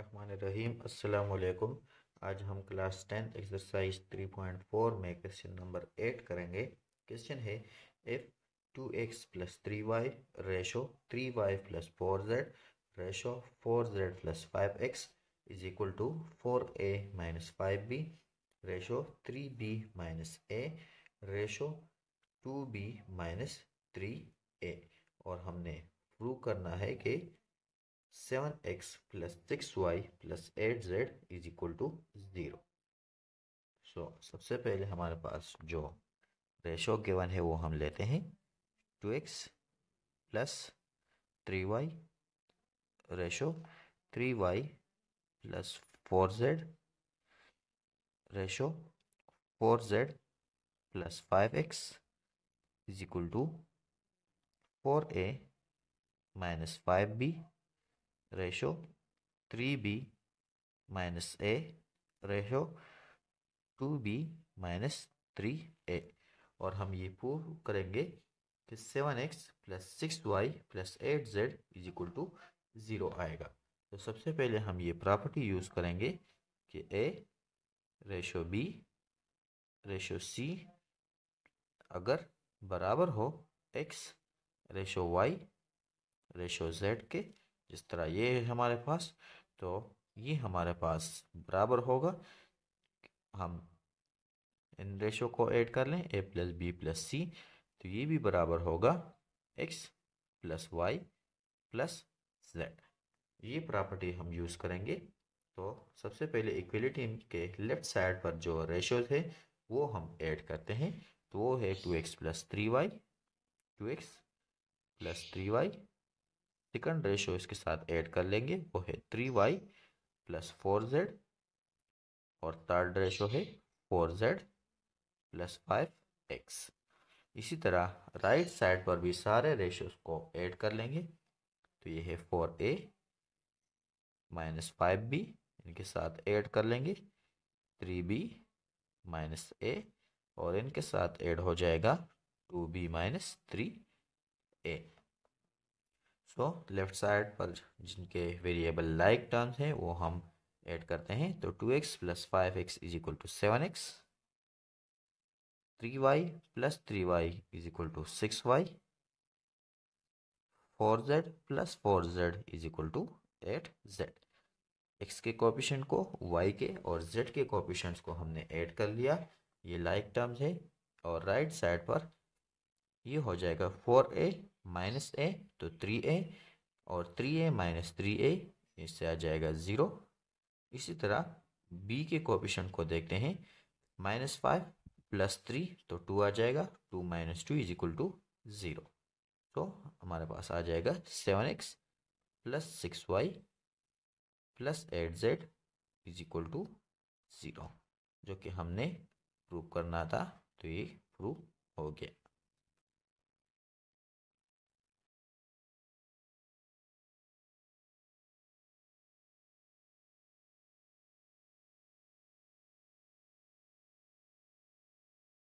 रहीम अस्सलाम वालेकुम आज हम क्लास टेंथ एक्सरसाइज 3.4 में क्वेश्चन नंबर एट करेंगे क्वेश्चन है if 2x X plus three Y ratio three Y plus four Z ratio four Z plus five X is equal to four A minus five B ratio three B minus A ratio two B minus three A और हमने prove करना है कि seven X plus six Y plus eight Z is equal to zero so सबसे पहले हमारे पास जो ratio given है वो हम लेते हैं two X plus three Y ratio three Y plus four Z ratio four Z plus five X is equal to four A minus five B ratio 3b minus a ratio 2b minus three A और हम ये prove करेंगे कि seven X plus six Y plus eight Z is equal to zero आएगा तो सबसे पहले हम ये प्रॉपर्टी यूज़ करेंगे कि A ratio B ratio C अगर बराबर हो X ratio Y ratio Z के इस तरह ये है हमारे पास तो ये हमारे पास बराबर होगा हम इन रेशो को ऐड कर लें A plus B plus C तो ये भी बराबर होगा X plus Y plus Z ये प्रॉपर्टी हम यूज़ करेंगे तो सबसे पहले इक्वलिटी के लेफ्ट साइड पर जो रेशो है वो हम ऐड करते हैं तो वो है two X plus three Y two X plus three Y second ratio इसके साथ ऐड कर लेंगे वो है three Y plus four Z और थर्ड रेशो है four Z plus five X इसी तरह राइट साइड पर भी सारे रेशोस को ऐड कर लेंगे तो ये है four A minus five B इनके साथ ऐड कर लेंगे थ्री बी माइनस ए और इनके साथ ऐड हो जाएगा two B minus three A so left side पर जिनके वेरिएबल लाइक टर्म्स हैं वो हम ऐड करते हैं तो two X plus five X is equal to seven X three Y plus three Y is equal to six Y four Z plus four Z is equal to eight Z X के कॉपिशन को Y के और Z के कॉपिशंट्स को हमने add कर लिया ये लाइक टर्म्स है और राइट right साइड पर ये हो जाएगा फोर ए माइनस ए तो थ्री ए और three A minus three A इससे आ जाएगा ज़ीरो इसी तरह बी के कोपिशन को देखते हैं माइनस फाइव प्लस थ्री तो टू आ जाएगा two minus two is equal to zero तो हमारे पास आ जाएगा seven X plus six Y plus eight Z is equal to zero जो कि हमने प्रूव करना था तो ये प्रूव हो गया